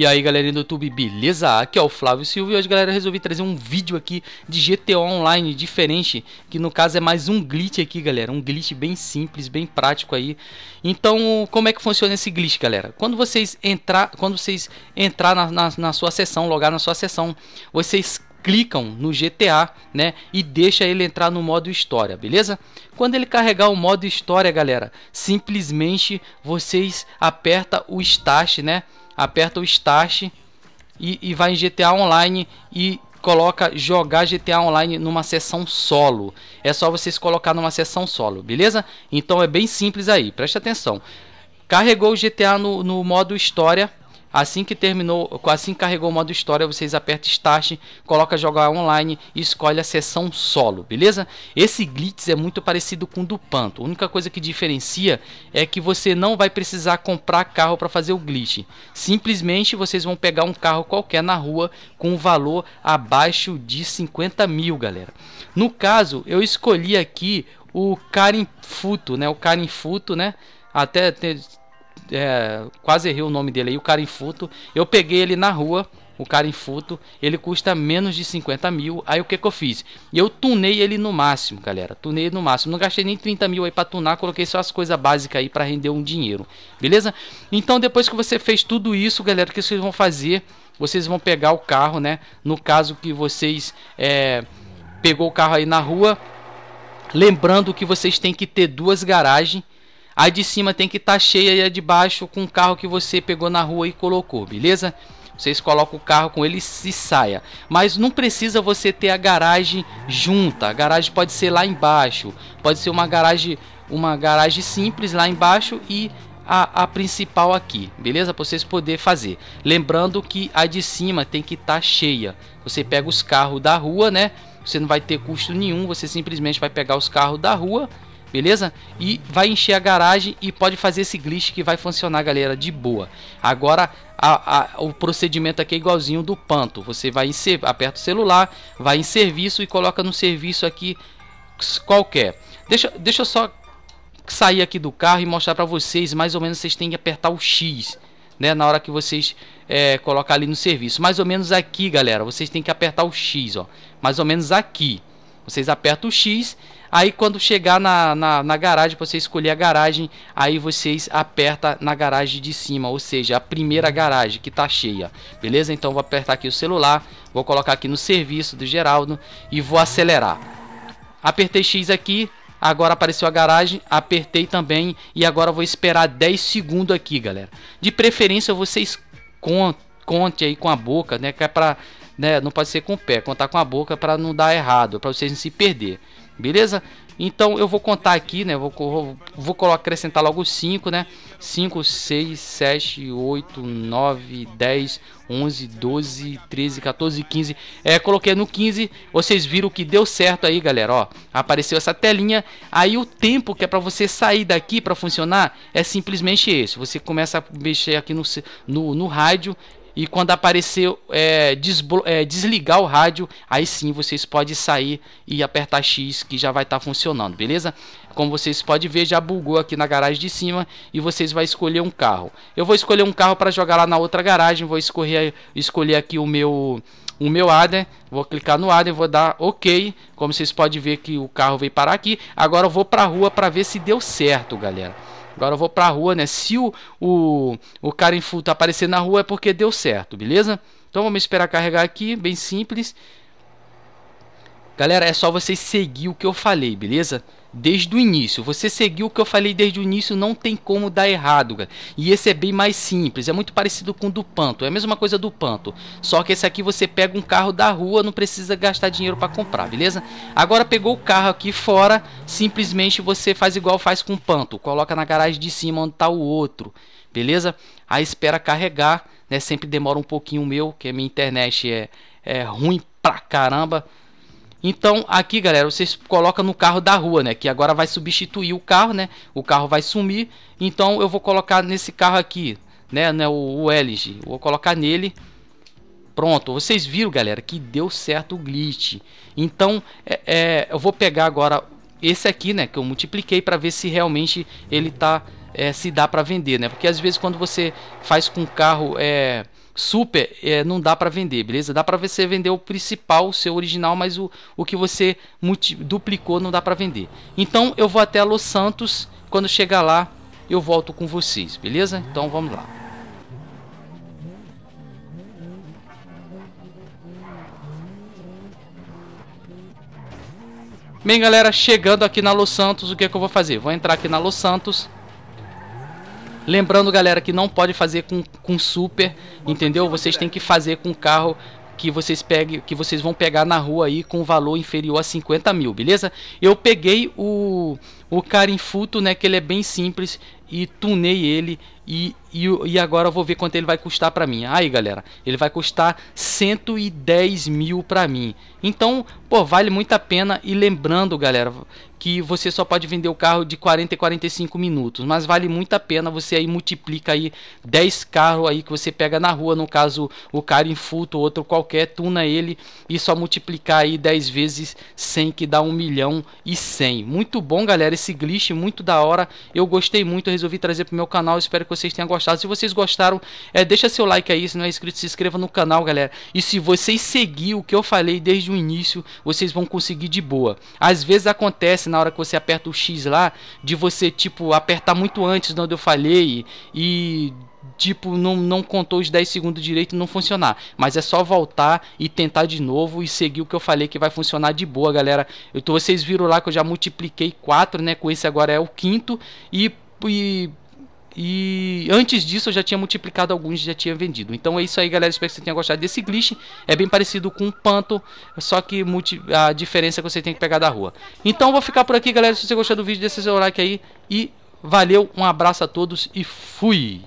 E aí galerinha do YouTube, beleza? Aqui é o Flávio Silva e hoje galera resolvi trazer um vídeo aqui de GTA Online diferente Que no caso é mais um glitch aqui galera, um glitch bem simples, bem prático aí Então como é que funciona esse glitch galera? Quando vocês entrar, quando vocês entrar na, na, na sua sessão, logar na sua sessão Vocês clicam no GTA, né, e deixa ele entrar no modo história, beleza? Quando ele carregar o modo história, galera, simplesmente vocês aperta o start, né, aperta o Start e, e vai em GTA Online e coloca jogar GTA Online numa sessão solo. É só você se colocar numa sessão solo, beleza? Então é bem simples aí, presta atenção. Carregou o GTA no, no modo história, Assim que terminou, assim que carregou o modo história, vocês apertam Start, coloca jogar online e escolhe a sessão solo, beleza? Esse Glitz é muito parecido com o do Panto. A única coisa que diferencia é que você não vai precisar comprar carro para fazer o glitch. Simplesmente vocês vão pegar um carro qualquer na rua com um valor abaixo de 50 mil, galera. No caso, eu escolhi aqui o Karen Futo, né? O Karen Futo, né? Até é, quase errei o nome dele aí, o cara infuto Eu peguei ele na rua, o cara infuto Ele custa menos de 50 mil. Aí o que, que eu fiz? Eu tunei ele no máximo, galera. Tunei ele no máximo. Não gastei nem 30 mil aí pra tunar. Coloquei só as coisas básicas aí para render um dinheiro. Beleza? Então depois que você fez tudo isso, galera, o que vocês vão fazer? Vocês vão pegar o carro, né? No caso que vocês... É, pegou o carro aí na rua... Lembrando que vocês têm que ter duas garagens a de cima tem que estar tá cheia e a de baixo com o carro que você pegou na rua e colocou, beleza? Vocês colocam o carro com ele e saia. Mas não precisa você ter a garagem junta. A garagem pode ser lá embaixo. Pode ser uma garagem, uma garagem simples lá embaixo e a, a, principal aqui, beleza? Para vocês poderem fazer. Lembrando que a de cima tem que estar tá cheia. Você pega os carros da rua, né? Você não vai ter custo nenhum, você simplesmente vai pegar os carros da rua beleza? E vai encher a garagem e pode fazer esse glitch que vai funcionar, galera, de boa. Agora, a, a, o procedimento aqui é igualzinho do Panto. Você vai em, aperta o celular, vai em serviço e coloca no serviço aqui qualquer. Deixa, deixa eu só sair aqui do carro e mostrar para vocês, mais ou menos vocês têm que apertar o X, né? Na hora que vocês é, colocar ali no serviço. Mais ou menos aqui, galera, vocês têm que apertar o X, ó. Mais ou menos aqui. Vocês apertam o X Aí quando chegar na, na, na garagem, você escolher a garagem, aí vocês aperta na garagem de cima, ou seja, a primeira garagem que está cheia. Beleza? Então vou apertar aqui o celular, vou colocar aqui no serviço do Geraldo e vou acelerar. Apertei X aqui, agora apareceu a garagem, apertei também e agora vou esperar 10 segundos aqui, galera. De preferência vocês conte aí com a boca, né, que é para, né, não pode ser com o pé, contar com a boca para não dar errado, para vocês não se perder. Beleza? Então eu vou contar aqui, né? Vou, vou, vou acrescentar logo 5, né? 5, 6, 7, 8, 9, 10, 11, 12, 13, 14, 15. É, coloquei no 15. Vocês viram que deu certo aí, galera. Ó, apareceu essa telinha. Aí o tempo que é para você sair daqui para funcionar é simplesmente esse. Você começa a mexer aqui no, no, no rádio e quando aparecer é, é, desligar o rádio, aí sim vocês podem sair e apertar X que já vai estar tá funcionando, beleza? Como vocês podem ver, já bugou aqui na garagem de cima e vocês vão escolher um carro. Eu vou escolher um carro para jogar lá na outra garagem, vou escolher, escolher aqui o meu o meu Adam, vou clicar no Adam, vou dar OK, como vocês podem ver que o carro veio parar aqui. Agora eu vou para a rua para ver se deu certo, galera. Agora eu vou pra rua, né? Se o, o, o cara em full tá aparecendo na rua é porque deu certo, beleza? Então vamos esperar carregar aqui, bem simples. Galera, é só vocês seguir o que eu falei, beleza? Desde o início. Você seguiu o que eu falei desde o início, não tem como dar errado, cara. E esse é bem mais simples, é muito parecido com o do Panto, é a mesma coisa do Panto. Só que esse aqui você pega um carro da rua, não precisa gastar dinheiro para comprar, beleza? Agora pegou o carro aqui fora, simplesmente você faz igual faz com o Panto. Coloca na garagem de cima onde tá o outro, beleza? Aí espera carregar, né? Sempre demora um pouquinho o meu, que a minha internet é, é ruim pra caramba. Então, aqui, galera, vocês colocam no carro da rua, né? Que agora vai substituir o carro, né? O carro vai sumir. Então, eu vou colocar nesse carro aqui, né? né o, o LG. Vou colocar nele. Pronto. Vocês viram, galera, que deu certo o glitch. Então, é, é, eu vou pegar agora esse aqui, né? Que eu multipliquei para ver se realmente ele tá... É, se dá para vender, né? Porque às vezes quando você faz com o carro... É, super é, não dá para vender, beleza? Dá para você vender o principal, o seu original, mas o, o que você duplicou não dá para vender. Então eu vou até Los Santos, quando chegar lá eu volto com vocês, beleza? Então vamos lá. Bem galera, chegando aqui na Los Santos, o que é que eu vou fazer? Vou entrar aqui na Los Santos Lembrando, galera, que não pode fazer com, com super, entendeu? Vocês têm que fazer com carro que vocês peguem, que vocês vão pegar na rua aí com valor inferior a 50 mil, beleza? Eu peguei o o Carinfuto, né, que ele é bem simples e tunei ele e, e, e agora eu vou ver quanto ele vai custar para mim. Aí, galera, ele vai custar 110 mil para mim. Então, pô, vale muito a pena e lembrando, galera, que você só pode vender o carro de 40 e 45 minutos, mas vale muito a pena você aí multiplica aí 10 carros aí que você pega na rua, no caso o cara infuto, outro qualquer, tuna ele e só multiplicar aí 10 vezes 100 que dá 1 milhão e 100. Muito bom, galera, esse glitch muito da hora. Eu gostei muito, resolvi trazer para o meu canal. Espero que vocês tenham gostado. Se vocês gostaram, é, deixa seu like aí. Se não é inscrito, se inscreva no canal, galera. E se vocês seguir o que eu falei desde o início, vocês vão conseguir de boa. Às vezes acontece na hora que você aperta o X lá, de você, tipo, apertar muito antes de onde eu falei e tipo, não, não contou os 10 segundos direito e não funcionar. Mas é só voltar e tentar de novo e seguir o que eu falei que vai funcionar de boa, galera. Eu tô, vocês viram lá que eu já multipliquei 4, né? Com esse agora é o quinto. E, e, e antes disso eu já tinha multiplicado alguns já tinha vendido. Então é isso aí, galera. Espero que você tenha gostado desse glitch. É bem parecido com um panto, só que multi, a diferença é que você tem que pegar da rua. Então vou ficar por aqui, galera. Se você gostou do vídeo, deixa seu like aí e Valeu, um abraço a todos e fui!